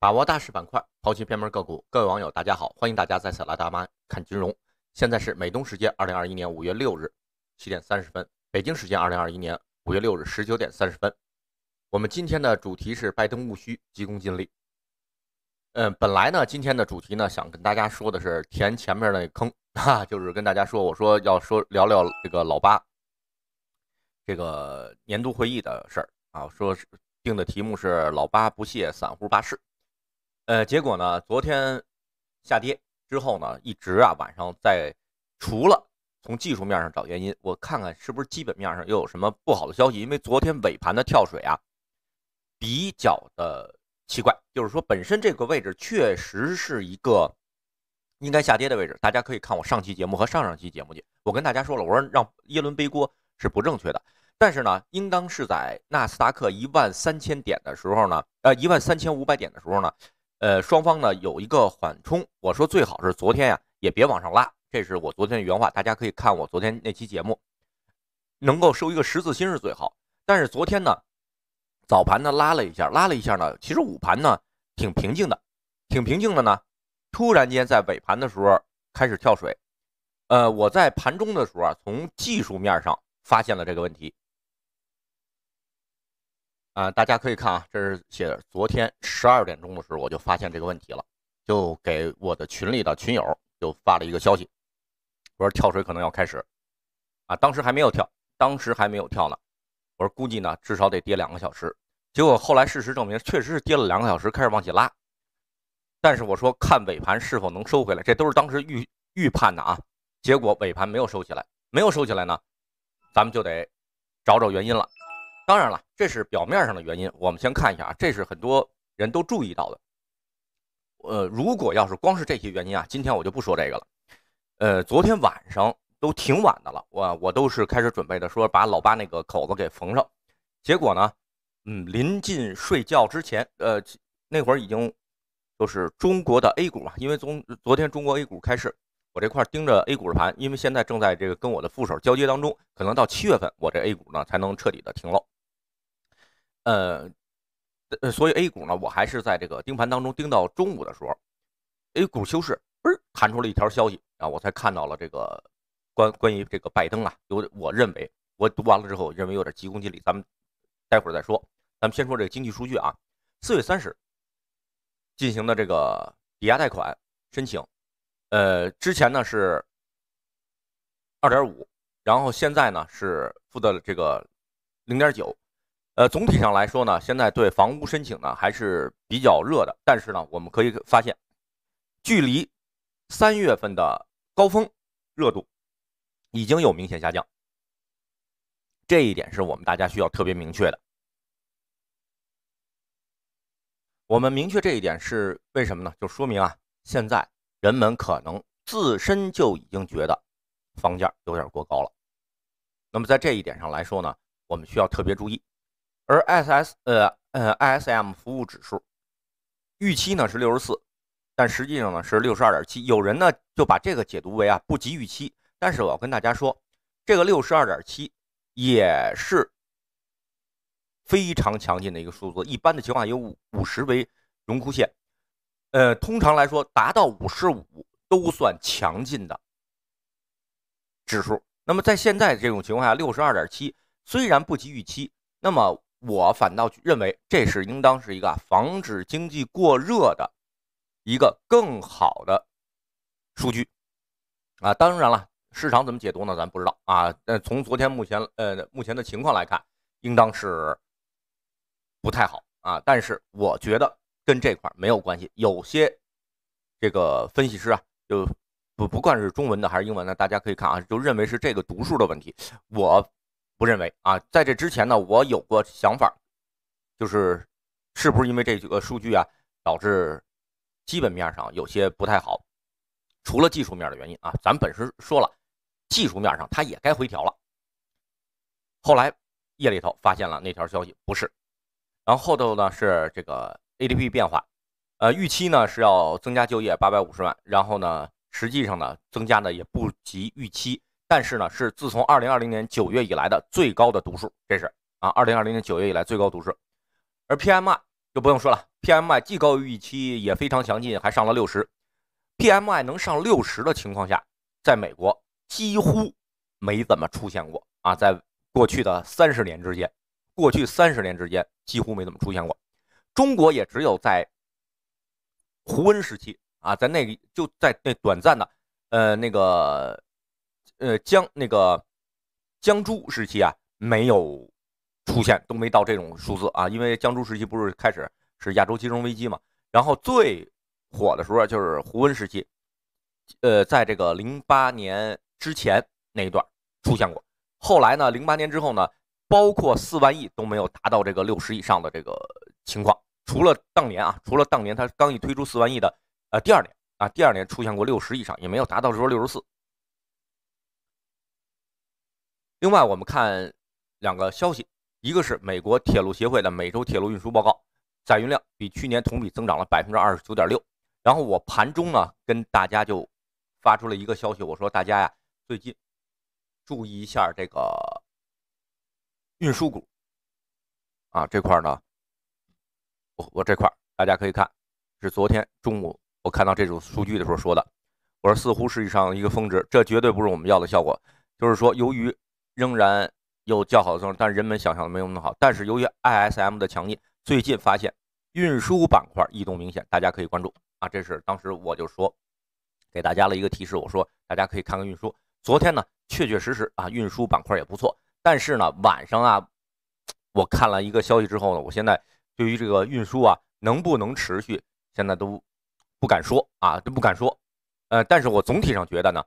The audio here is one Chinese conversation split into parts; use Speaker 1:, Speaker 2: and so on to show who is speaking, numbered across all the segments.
Speaker 1: 把握大势板块，剖析偏门个股。各位网友，大家好，欢迎大家再次来大妈看金融。现在是美东时间2021年5月6日7点30分，北京时间2021年5月6日19点30分。我们今天的主题是拜登务虚，急功近利。嗯，本来呢，今天的主题呢，想跟大家说的是填前面那个坑啊，就是跟大家说，我说要说聊聊这个老八这个年度会议的事儿啊，说是定的题目是老八不屑散户霸市。呃，结果呢？昨天下跌之后呢，一直啊，晚上在除了从技术面上找原因，我看看是不是基本面儿上又有什么不好的消息。因为昨天尾盘的跳水啊，比较的奇怪，就是说本身这个位置确实是一个应该下跌的位置。大家可以看我上期节目和上上期节目去。我跟大家说了，我说让耶伦背锅是不正确的，但是呢，应当是在纳斯达克一万三千点的时候呢，呃，一万三千五百点的时候呢。呃，双方呢有一个缓冲，我说最好是昨天呀，也别往上拉，这是我昨天的原话，大家可以看我昨天那期节目，能够收一个十字星是最好。但是昨天呢，早盘呢拉了一下，拉了一下呢，其实午盘呢挺平静的，挺平静的呢，突然间在尾盘的时候开始跳水，呃，我在盘中的时候啊，从技术面上发现了这个问题。啊，大家可以看啊，这是写昨天十二点钟的时候，我就发现这个问题了，就给我的群里的群友就发了一个消息，我说跳水可能要开始，啊，当时还没有跳，当时还没有跳呢，我说估计呢至少得跌两个小时，结果后来事实证明，确实是跌了两个小时，开始往起拉，但是我说看尾盘是否能收回来，这都是当时预预判的啊，结果尾盘没有收起来，没有收起来呢，咱们就得找找原因了。当然了，这是表面上的原因。我们先看一下啊，这是很多人都注意到的。呃，如果要是光是这些原因啊，今天我就不说这个了。呃，昨天晚上都挺晚的了，我我都是开始准备的，说把老八那个口子给缝上。结果呢，嗯，临近睡觉之前，呃，那会儿已经就是中国的 A 股嘛，因为从昨天中国 A 股开市，我这块盯着 A 股的盘，因为现在正在这个跟我的副手交接当中，可能到七月份我这 A 股呢才能彻底的停了。呃，呃，所以 A 股呢，我还是在这个盯盘当中盯到中午的时候，A 股休市，嘣弹出了一条消息啊，我才看到了这个关关于这个拜登啊，有我认为我读完了之后，认为有点急功近利，咱们待会儿再说，咱们先说这个经济数据啊，四月三十进行的这个抵押贷款申请，呃，之前呢是二点五，然后现在呢是负的这个零点九。呃，总体上来说呢，现在对房屋申请呢还是比较热的。但是呢，我们可以发现，距离三月份的高峰热度已经有明显下降。这一点是我们大家需要特别明确的。我们明确这一点是为什么呢？就说明啊，现在人们可能自身就已经觉得房价有点过高了。那么在这一点上来说呢，我们需要特别注意。而 s s 呃呃 ISM 服务指数预期呢是六十四，但实际上呢是六十二点七。有人呢就把这个解读为啊不及预期，但是我要跟大家说，这个六十二点七也是非常强劲的一个数字。一般的情况下有五五十为荣枯线，呃，通常来说达到五十五都算强劲的指数。那么在现在这种情况下，六十二点七虽然不及预期，那么。我反倒认为，这是应当是一个防止经济过热的一个更好的数据啊。当然了，市场怎么解读呢？咱不知道啊。但从昨天目前呃目前的情况来看，应当是不太好啊。但是我觉得跟这块没有关系。有些这个分析师啊，就不不管是中文的还是英文的，大家可以看啊，就认为是这个读数的问题。我。不认为啊，在这之前呢，我有过想法，就是是不是因为这几个数据啊，导致基本面上有些不太好，除了技术面的原因啊，咱本身说了，技术面上它也该回调了。后来夜里头发现了那条消息，不是，然后后头呢是这个 ADP 变化，呃，预期呢是要增加就业八百五十万，然后呢，实际上呢增加的也不及预期。但是呢，是自从二零二零年九月以来的最高的读数，这是啊，二零二零年九月以来最高读数。而 PMI 就不用说了，PMI 既高于预期，也非常强劲，还上了六十。PMI 能上六十的情况下，在美国几乎没怎么出现过啊，在过去的三十年之间，过去三十年之间几乎没怎么出现过。中国也只有在胡温时期啊，在那个就在那短暂的呃那个。呃，江那个江珠时期啊，没有出现，都没到这种数字啊。因为江珠时期不是开始是亚洲金融危机嘛，然后最火的时候就是胡温时期，呃，在这个零八年之前那一段出现过。后来呢，零八年之后呢，包括四万亿都没有达到这个六十以上的这个情况。除了当年啊，除了当年他刚一推出四万亿的，呃，第二年啊，第二年出现过六十以上，也没有达到说六十四。另外，我们看两个消息，一个是美国铁路协会的每周铁路运输报告，载运量比去年同比增长了百分之二十九点六。然后我盘中呢跟大家就发出了一个消息，我说大家呀，最近注意一下这个运输股啊这块呢，我我这块大家可以看，是昨天中午我看到这组数据的时候说的，我说似乎是一场一个峰值，这绝对不是我们要的效果，就是说由于。仍然有较好的增长，但是人们想象的没有那么好。但是由于 ISM 的强劲，最近发现运输板块异动明显，大家可以关注啊。这是当时我就说给大家了一个提示，我说大家可以看看运输。昨天呢，确确实实啊，运输板块也不错。但是呢，晚上啊，我看了一个消息之后呢，我现在对于这个运输啊能不能持续，现在都不敢说啊，都不敢说。呃，但是我总体上觉得呢，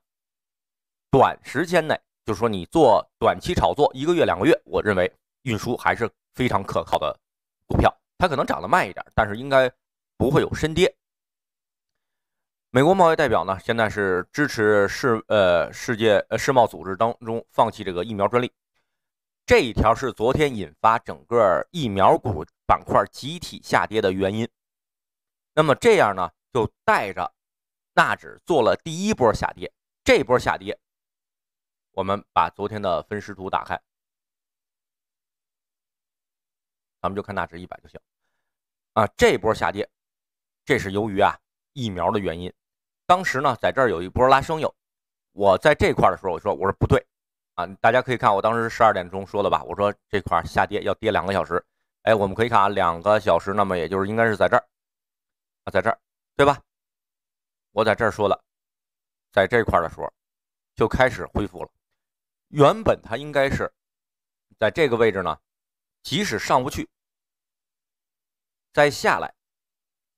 Speaker 1: 短时间内。就是说，你做短期炒作一个月、两个月，我认为运输还是非常可靠的股票。它可能涨得慢一点，但是应该不会有深跌。美国贸易代表呢，现在是支持世呃世界呃世贸组织当中放弃这个疫苗专利，这一条是昨天引发整个疫苗股板块集体下跌的原因。那么这样呢，就带着纳指做了第一波下跌，这波下跌。我们把昨天的分时图打开，咱们就看大值一百就行。啊，这波下跌，这是由于啊疫苗的原因。当时呢，在这儿有一波拉升，有我在这块的时候，我说我说不对啊！大家可以看，我当时十二点钟说的吧，我说这块下跌要跌两个小时。哎，我们可以看啊，两个小时，那么也就是应该是在这儿啊，在这儿对吧？我在这儿说了，在这块的时候就开始恢复了。原本它应该是，在这个位置呢，即使上不去，再下来，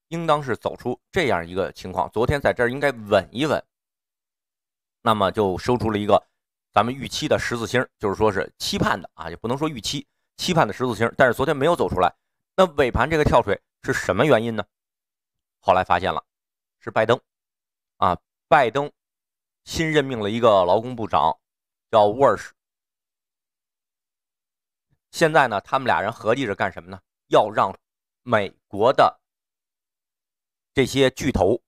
Speaker 1: 应当是走出这样一个情况。昨天在这儿应该稳一稳，那么就收出了一个咱们预期的十字星，就是说是期盼的啊，也不能说预期，期盼的十字星。但是昨天没有走出来，那尾盘这个跳水是什么原因呢？后来发现了，是拜登啊，拜登新任命了一个劳工部长。叫 w o r h 现在呢，他们俩人合计着干什么呢？要让美国的这些巨头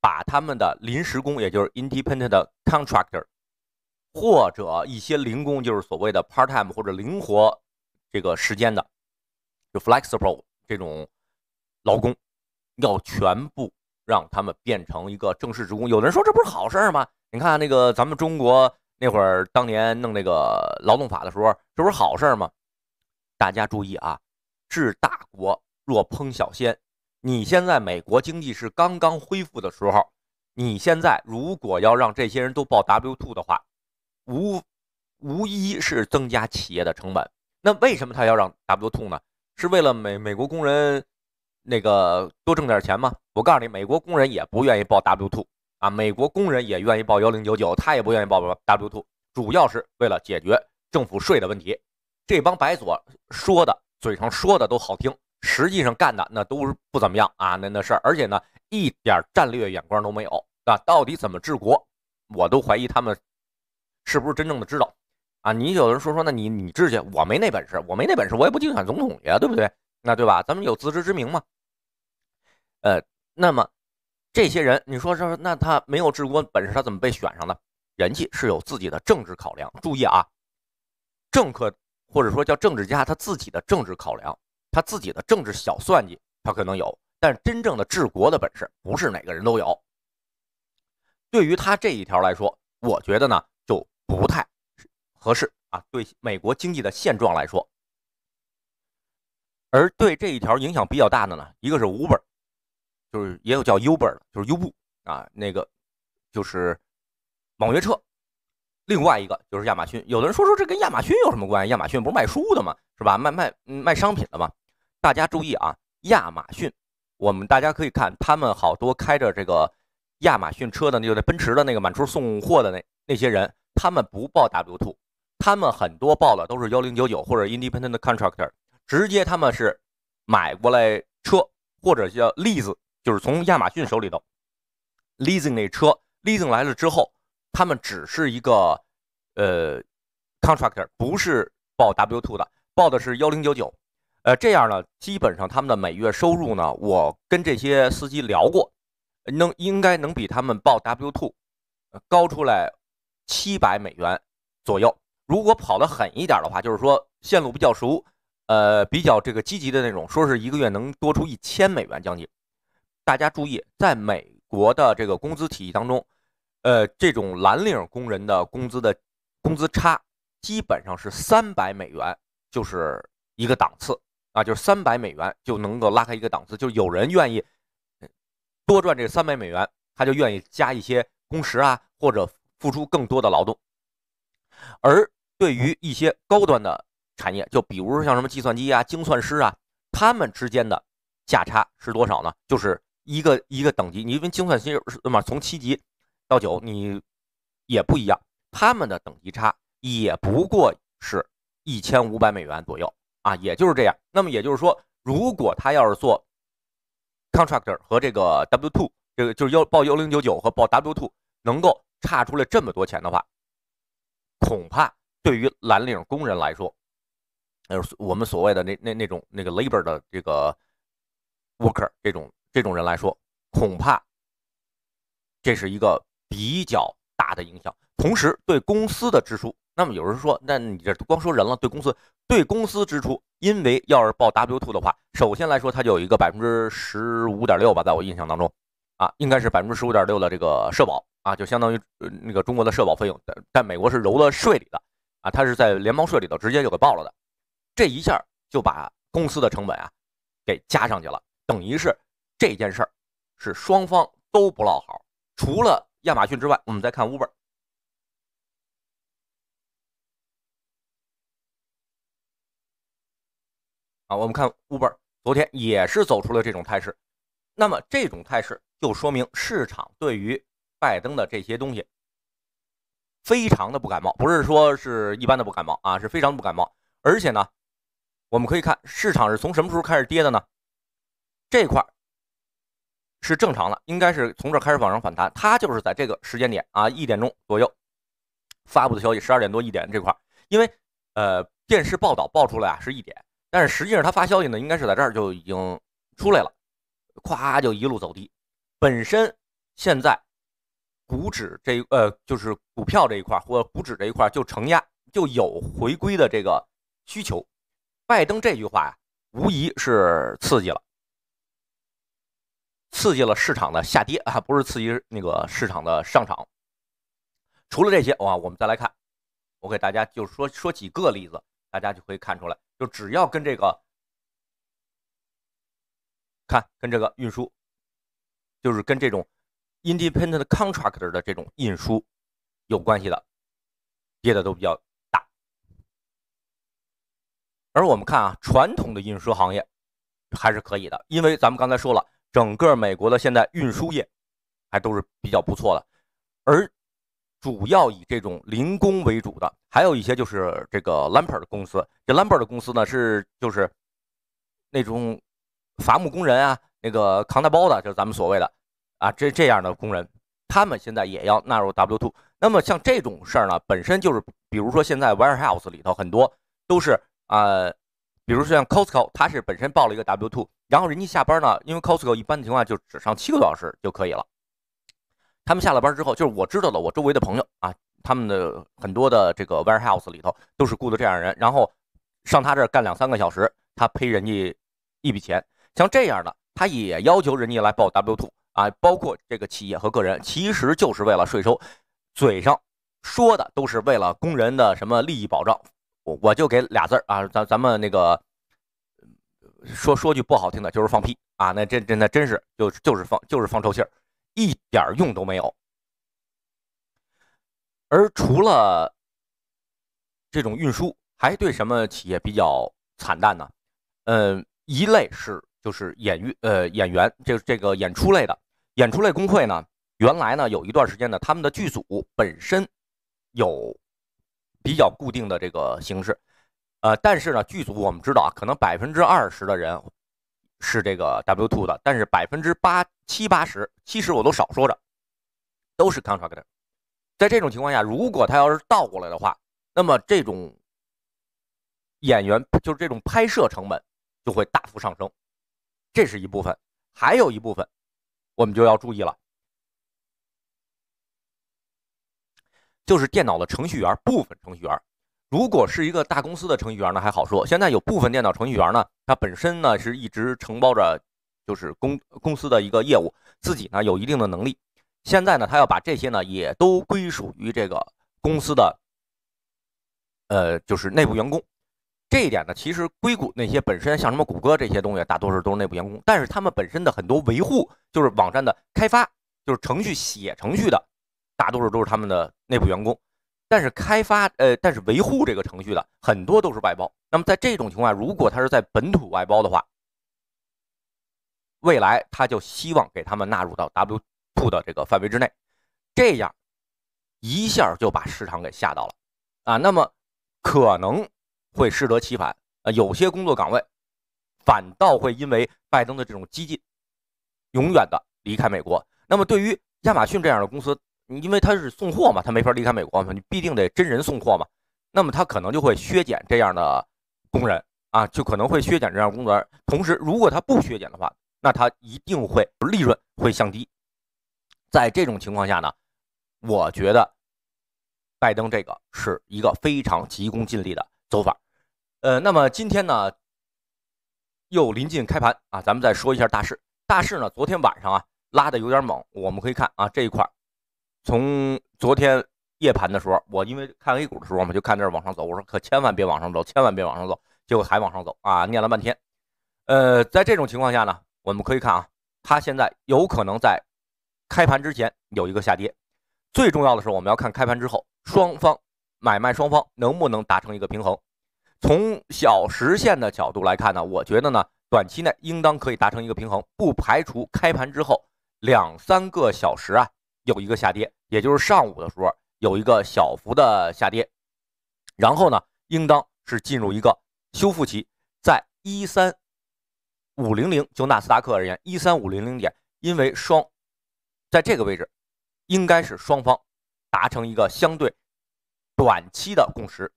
Speaker 1: 把他们的临时工，也就是 independent contractor 或者一些零工，就是所谓的 part time 或者灵活这个时间的，就 flexible 这种劳工，要全部让他们变成一个正式职工。有人说这不是好事吗？你看那个咱们中国。那会儿当年弄那个劳动法的时候，这不是好事吗？大家注意啊，治大国若烹小鲜。你现在美国经济是刚刚恢复的时候，你现在如果要让这些人都报 WTO w 的话，无无一是增加企业的成本。那为什么他要让 WTO w 呢？是为了美美国工人那个多挣点钱吗？我告诉你，美国工人也不愿意报 WTO w。啊，美国工人也愿意报幺零九九，他也不愿意报 WTO，主要是为了解决政府税的问题。这帮白左说的嘴上说的都好听，实际上干的那都是不怎么样啊，那那事儿，而且呢，一点战略眼光都没有啊。到底怎么治国，我都怀疑他们是不是真正的知道啊？你有人说说，那你你治去，我没那本事，我没那本事，我也不竞选总统呀，对不对？那对吧？咱们有自知之明嘛。呃，那么。这些人，你说说，那他没有治国本事，他怎么被选上的？人气是有自己的政治考量。注意啊，政客或者说叫政治家，他自己的政治考量，他自己的政治小算计，他可能有。但真正的治国的本事，不是哪个人都有。对于他这一条来说，我觉得呢，就不太合适啊。对美国经济的现状来说，而对这一条影响比较大的呢，一个是五本。就是也有叫 Uber 的，就是优步啊，那个就是网约车。另外一个就是亚马逊。有的人说说这跟亚马逊有什么关系？亚马逊不是卖书的吗？是吧？卖卖卖商品的吗？大家注意啊，亚马逊，我们大家可以看他们好多开着这个亚马逊车的，那个奔驰的那个满处送货的那那些人，他们不报 w two，他们很多报的都是幺零九九或者 Independent Contractor，直接他们是买过来车或者叫例子。就是从亚马逊手里头 leasing 那车 leasing 来了之后，他们只是一个呃 contractor，不是报 W two 的，报的是幺零九九，呃，这样呢，基本上他们的每月收入呢，我跟这些司机聊过，能应该能比他们报 W two 高出来七百美元左右。如果跑的狠一点的话，就是说线路比较熟，呃，比较这个积极的那种，说是一个月能多出一千美元将近。大家注意，在美国的这个工资体系当中，呃，这种蓝领工人的工资的工资差基本上是三百美元，就是一个档次啊，就是三百美元就能够拉开一个档次。就有人愿意多赚这三百美元，他就愿意加一些工时啊，或者付出更多的劳动。而对于一些高端的产业，就比如说像什么计算机啊、精算师啊，他们之间的价差是多少呢？就是。一个一个等级，你因为精算新手是嘛，从七级到九，你也不一样，他们的等级差也不过是一千五百美元左右啊，也就是这样。那么也就是说，如果他要是做 contractor 和这个 W two，这个就是幺报幺零九九和报 W two 能够差出来这么多钱的话，恐怕对于蓝领工人来说，呃，我们所谓的那那那种那个 labor 的这个 worker 这种。这种人来说，恐怕这是一个比较大的影响。同时，对公司的支出，那么有人说，那你这光说人了，对公司、对公司支出，因为要是报 W two 的话，首先来说，它就有一个百分之十五点六吧，在我印象当中，啊，应该是百分之十五点六的这个社保啊，就相当于那个中国的社保费用，但但美国是揉了税里的啊，它是在联邦税里头直接就给报了的，这一下就把公司的成本啊给加上去了，等于是。这件事儿是双方都不落好，除了亚马逊之外，我们再看 Uber。啊，我们看 Uber，昨天也是走出了这种态势。那么这种态势就说明市场对于拜登的这些东西非常的不感冒，不是说是一般的不感冒啊，是非常不感冒。而且呢，我们可以看市场是从什么时候开始跌的呢？这块。是正常的，应该是从这开始往上反弹。它就是在这个时间点啊，一点钟左右发布的消息，十二点多一点这块。因为呃，电视报道报出来啊是一点，但是实际上他发消息呢，应该是在这儿就已经出来了，咵就一路走低。本身现在股指这呃就是股票这一块或股指这一块就承压，就有回归的这个需求。拜登这句话呀，无疑是刺激了。刺激了市场的下跌啊，不是刺激那个市场的上涨。除了这些哇，我们再来看，我给大家就说说几个例子，大家就可以看出来，就只要跟这个看跟这个运输，就是跟这种 independent contractor 的这种运输有关系的，跌的都比较大。而我们看啊，传统的运输行业还是可以的，因为咱们刚才说了。整个美国的现在运输业，还都是比较不错的，而主要以这种零工为主的，还有一些就是这个 l a m p e r 的公司。这 l a m p e r 的公司呢，是就是那种伐木工人啊，那个扛大包的，就是咱们所谓的啊这这样的工人，他们现在也要纳入 W two。那么像这种事儿呢，本身就是，比如说现在 Warehouse 里头很多都是啊，比如说像 Costco，它是本身报了一个 W two。然后人家下班呢，因为 Costco 一般情况就只上七个多小时就可以了。他们下了班之后，就是我知道的，我周围的朋友啊，他们的很多的这个 warehouse 里头都是雇的这样的人。然后上他这儿干两三个小时，他赔人家一笔钱。像这样的，他也要求人家来报 W two 啊，包括这个企业和个人，其实就是为了税收。嘴上说的都是为了工人的什么利益保障，我我就给俩字儿啊，咱咱们那个。说说句不好听的，就是放屁啊！那真真的真是就就是放就是放臭气儿，一点儿用都没有。而除了这种运输，还对什么企业比较惨淡呢？嗯，一类是就是演呃演员这这个演出类的演出类工会呢，原来呢有一段时间呢，他们的剧组本身有比较固定的这个形式。呃，但是呢，剧组我们知道啊，可能百分之二十的人是这个 W two 的，但是百分之八七八十七十我都少说着，都是 contractor。在这种情况下，如果他要是倒过来的话，那么这种演员就是这种拍摄成本就会大幅上升，这是一部分。还有一部分，我们就要注意了，就是电脑的程序员部分程序员。如果是一个大公司的程序员呢，还好说。现在有部分电脑程序员呢，他本身呢是一直承包着，就是公公司的一个业务，自己呢有一定的能力。现在呢，他要把这些呢也都归属于这个公司的，呃，就是内部员工。这一点呢，其实硅谷那些本身像什么谷歌这些东西，大多数都是内部员工。但是他们本身的很多维护，就是网站的开发，就是程序写程序的，大多数都是他们的内部员工。但是开发呃，但是维护这个程序的很多都是外包。那么在这种情况，下，如果他是在本土外包的话，未来他就希望给他们纳入到 WTO w 的这个范围之内，这样，一下就把市场给吓到了啊。那么，可能会适得其反啊。有些工作岗位，反倒会因为拜登的这种激进，永远的离开美国。那么对于亚马逊这样的公司。因为他是送货嘛，他没法离开美国嘛，你必定得真人送货嘛，那么他可能就会削减这样的工人啊，就可能会削减这样工人。同时，如果他不削减的话，那他一定会利润会降低。在这种情况下呢，我觉得拜登这个是一个非常急功近利的走法。呃，那么今天呢，又临近开盘啊，咱们再说一下大势。大势呢，昨天晚上啊拉的有点猛，我们可以看啊这一块。从昨天夜盘的时候，我因为看 A 股的时候嘛，就看这儿往上走，我说可千万别往上走，千万别往上走。结果还往上走啊，念了半天。呃，在这种情况下呢，我们可以看啊，它现在有可能在开盘之前有一个下跌。最重要的是，我们要看开盘之后，双方买卖双方能不能达成一个平衡。从小时线的角度来看呢，我觉得呢，短期内应当可以达成一个平衡，不排除开盘之后两三个小时啊。有一个下跌，也就是上午的时候有一个小幅的下跌，然后呢，应当是进入一个修复期，在一三五零零，就纳斯达克而言，一三五零零点，因为双，在这个位置，应该是双方达成一个相对短期的共识，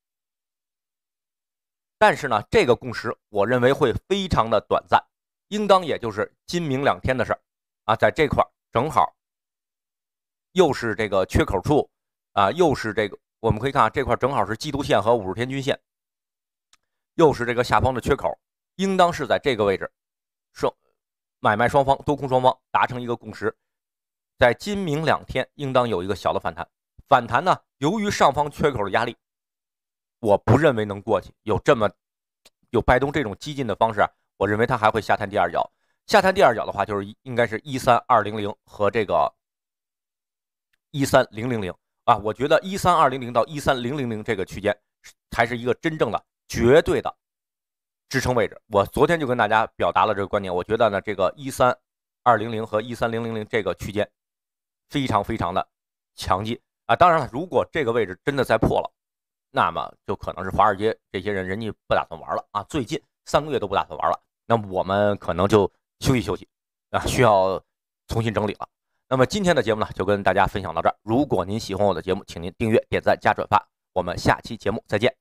Speaker 1: 但是呢，这个共识我认为会非常的短暂，应当也就是今明两天的事儿啊，在这块儿正好。又是这个缺口处，啊，又是这个，我们可以看啊，这块正好是季度线和五十天均线，又是这个下方的缺口，应当是在这个位置，双买卖双方多空双方达成一个共识，在今明两天应当有一个小的反弹。反弹呢，由于上方缺口的压力，我不认为能过去。有这么有拜登这种激进的方式，我认为他还会下探第二脚。下探第二脚的话，就是应该是一三二零零和这个。一三零零零啊，我觉得一三二零零到一三零零零这个区间才是一个真正的、绝对的支撑位置。我昨天就跟大家表达了这个观点。我觉得呢，这个一三二零零和一三零零零这个区间非常非常的强劲啊。当然了，如果这个位置真的再破了，那么就可能是华尔街这些人人家不打算玩了啊。最近三个月都不打算玩了，那我们可能就休息休息啊，需要重新整理了。那么今天的节目呢，就跟大家分享到这儿。如果您喜欢我的节目，请您订阅、点赞、加转发。我们下期节目再见。